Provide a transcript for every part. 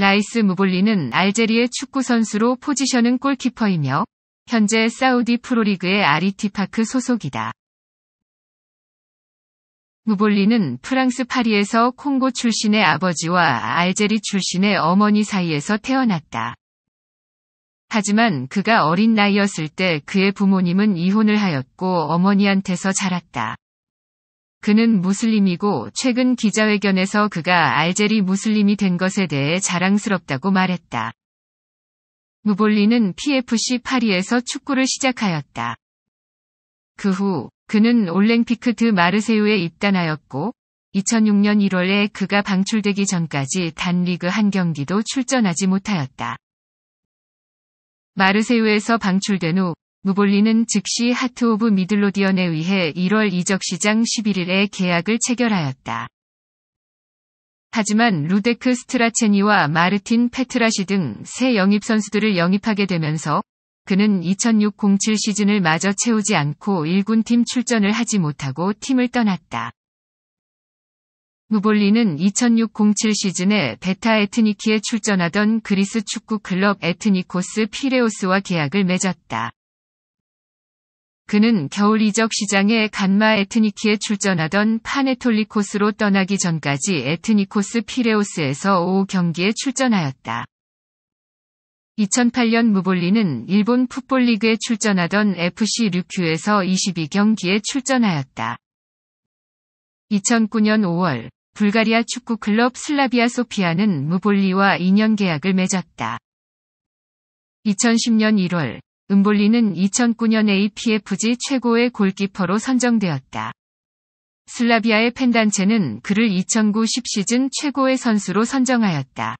라이스 무볼리는 알제리의 축구 선수로 포지션은 골키퍼이며 현재 사우디 프로리그의 아리티파크 소속이다. 무볼리는 프랑스 파리에서 콩고 출신의 아버지와 알제리 출신의 어머니 사이에서 태어났다. 하지만 그가 어린 나이였을 때 그의 부모님은 이혼을 하였고 어머니한테서 자랐다. 그는 무슬림이고 최근 기자회견에서 그가 알제리 무슬림이 된 것에 대해 자랑스럽다고 말했다. 무볼리는 PFC 파리에서 축구를 시작하였다. 그 후 그는 올랭피크 드 마르세유에 입단하였고 2006년 1월에 그가 방출되기 전까지 단 리그 한 경기도 출전하지 못하였다. 마르세유에서 방출된 후 무볼리는 즉시 하트 오브 미들로디언에 의해 1월 이적 시장 11일에 계약을 체결하였다. 하지만 루데크 스트라체니와 마르틴 페트라시 등 새 영입 선수들을 영입하게 되면서 그는 2006-07 시즌을 마저 채우지 않고 1군 팀 출전을 하지 못하고 팀을 떠났다. 무볼리는 2006-07 시즌에 베타 에트니키에 출전하던 그리스 축구 클럽 에트니코스 피레오스와 계약을 맺었다. 그는 겨울 이적 시장에 간마 에트니키에 출전하던 파네톨리코스로 떠나기 전까지 에트니코스 피레오스에서 5경기에 출전하였다. 2008년 무볼리는 일본 풋볼리그에 출전하던 FC 류큐에서 22경기에 출전하였다. 2009년 5월 불가리아 축구 클럽 슬라비아 소피아는 무볼리와 2년 계약을 맺었다. 2010년 1월 은볼리는 2009년 APFG 최고의 골키퍼로 선정되었다. 슬라비아의 팬단체는 그를 2009 10시즌 최고의 선수로 선정하였다.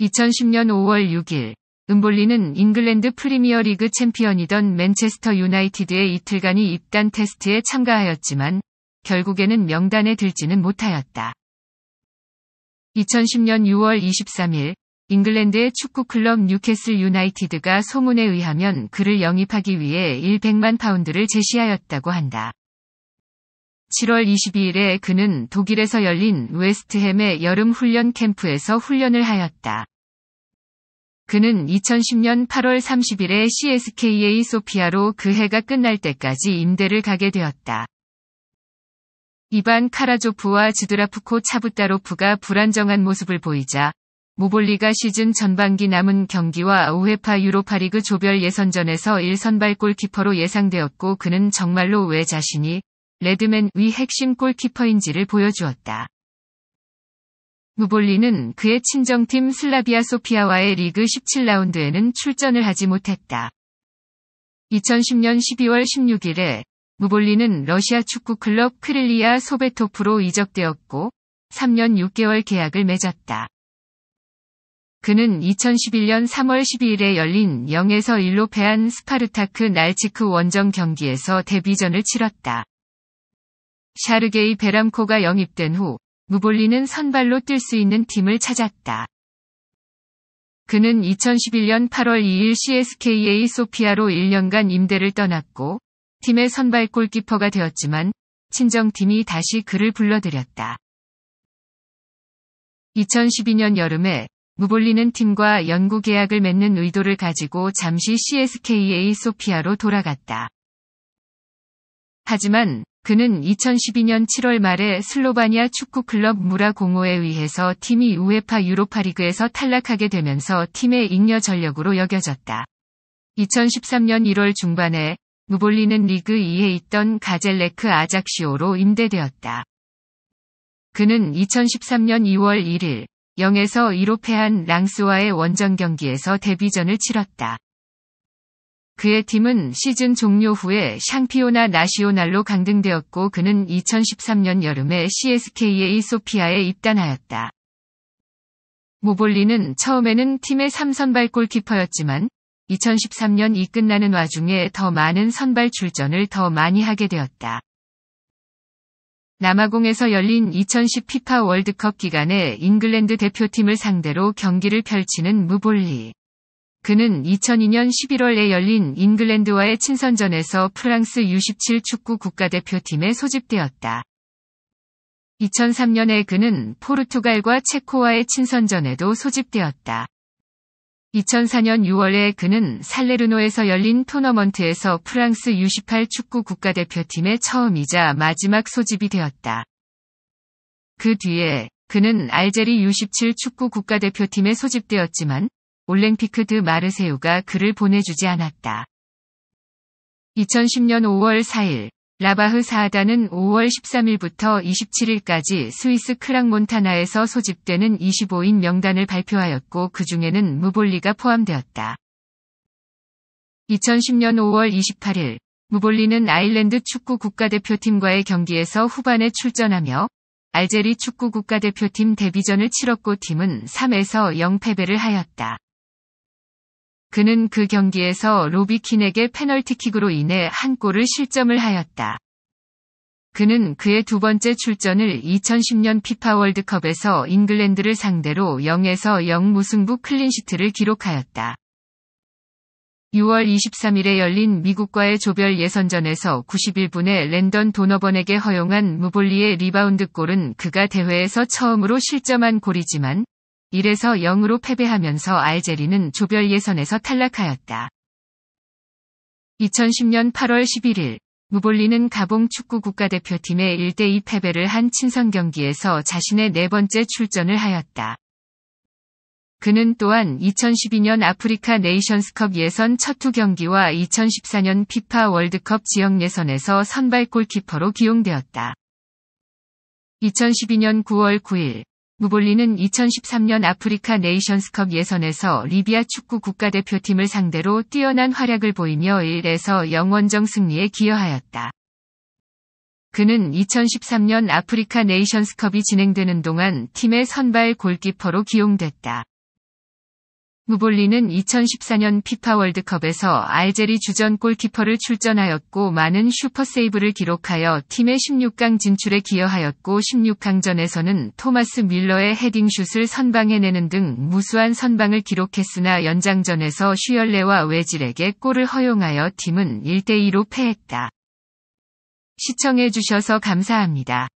2010년 5월 6일, 은볼리는 잉글랜드 프리미어리그 챔피언이던 맨체스터 유나이티드의 이틀간이 입단 테스트에 참가하였지만 결국에는 명단에 들지는 못하였다. 2010년 6월 23일 잉글랜드의 축구 클럽 뉴캐슬 유나이티드가 소문에 의하면 그를 영입하기 위해 100만 파운드를 제시하였다고 한다. 7월 22일에 그는 독일에서 열린 웨스트햄의 여름 훈련 캠프에서 훈련을 하였다. 그는 2010년 8월 30일에 CSKA 소피아로 그 해가 끝날 때까지 임대를 가게 되었다. 이반 카라조프와 지드라프코 차부타로프가 불안정한 모습을 보이자 무볼리가 시즌 전반기 남은 경기와 5회파 유로파리그 조별 예선전에서 1선발 골키퍼로 예상되었고 그는 정말로 왜 자신이 레드맨 위 핵심 골키퍼인지를 보여주었다. 무볼리는 그의 친정팀 슬라비아 소피아와의 리그 17라운드에는 출전을 하지 못했다. 2010년 12월 16일에 무볼리는 러시아 축구 클럽 크릴리아 소베토프로 이적되었고 3년 6개월 계약을 맺었다. 그는 2011년 3월 12일에 열린 0에서 1로 패한 스파르타크 날치크 원정 경기에서 데뷔전을 치렀다. 샤르게이 베람코가 영입된 후 무볼리는 선발로 뛸 수 있는 팀을 찾았다. 그는 2011년 8월 2일 CSKA 소피아로 1년간 임대를 떠났고 팀의 선발 골키퍼가 되었지만 친정팀이 다시 그를 불러들였다. 2012년 여름에 무볼리는 팀과 연구 계약을 맺는 의도를 가지고 잠시 CSKA 소피아로 돌아갔다. 하지만 그는 2012년 7월 말에 슬로바니아 축구 클럽 무라 공호에 의해서 팀이 우에파 유로파리그에서 탈락하게 되면서 팀의 잉여 전력으로 여겨졌다. 2013년 1월 중반에 무볼리는 리그 2에 있던 가젤레크 아작시오로 임대되었다. 그는 2013년 2월 1일 0에서 2로 패한 랑스와의 원정 경기에서 데뷔전을 치렀다. 그의 팀은 시즌 종료 후에 샹피오나 나시오날로 강등되었고 그는 2013년 여름에 c s k a 소피아에 입단하였다. 모볼리는 처음에는 팀의 3선발 골키퍼였지만 2013년 이 끝나는 와중에 더 많은 선발 출전을 더 많이 하게 되었다. 남아공에서 열린 2010 피파 월드컵 기간에 잉글랜드 대표팀을 상대로 경기를 펼치는 무볼리. 그는 2002년 11월에 열린 잉글랜드와의 친선전에서 프랑스 U17 축구 국가대표팀에 소집되었다. 2003년에 그는 포르투갈과 체코와의 친선전에도 소집되었다. 2004년 6월에 그는 살레르노에서 열린 토너먼트에서 프랑스 U18 축구 국가대표팀의 처음이자 마지막 소집이 되었다. 그 뒤에 그는 알제리 U17 축구 국가대표팀에 소집되었지만 올랭피크 드 마르세유가 그를 보내주지 않았다. 2010년 5월 4일 라바흐 사하다는 5월 13일부터 27일까지 스위스 크랑몬타나에서 소집되는 25인 명단을 발표하였고 그 중에는 무볼리가 포함되었다. 2010년 5월 28일 무볼리는 아일랜드 축구 국가대표팀과의 경기에서 후반에 출전하며 알제리 축구 국가대표팀 데뷔전을 치렀고 팀은 3에서 0 패배를 하였다. 그는 그 경기에서 로비킨에게 페널티킥으로 인해 한 골을 실점을 하였다. 그는 그의 두 번째 출전을 2010년 피파 월드컵에서 잉글랜드를 상대로 0에서 0 무승부 클린시트를 기록하였다. 6월 23일에 열린 미국과의 조별 예선전에서 91분에 랜던 도너번에게 허용한 무볼리의 리바운드 골은 그가 대회에서 처음으로 실점한 골이지만 1에서 0으로 패배하면서 알제리는 조별 예선에서 탈락하였다. 2010년 8월 11일 무볼리는 가봉 축구 국가대표팀의 1대2 패배를 한 친선 경기에서 자신의 네 번째 출전을 하였다. 그는 또한 2012년 아프리카 네이션스컵 예선 첫투 경기와 2014년 피파 월드컵 지역 예선에서 선발 골키퍼로 기용되었다. 2012년 9월 9일 무볼리는 2013년 아프리카 네이션스컵 예선에서 리비아 축구 국가대표팀을 상대로 뛰어난 활약을 보이며 1에서 0원정 승리에 기여하였다. 그는 2013년 아프리카 네이션스컵이 진행되는 동안 팀의 선발 골키퍼로 기용됐다. 무볼리는 2014년 피파 월드컵에서 알제리 주전 골키퍼를 출전하였고 많은 슈퍼세이브를 기록하여 팀의 16강 진출에 기여하였고 16강전에서는 토마스 밀러의 헤딩슛을 선방해내는 등 무수한 선방을 기록했으나 연장전에서 슈열레와 외질에게 골을 허용하여 팀은 1대2로 패했다. 시청해주셔서 감사합니다.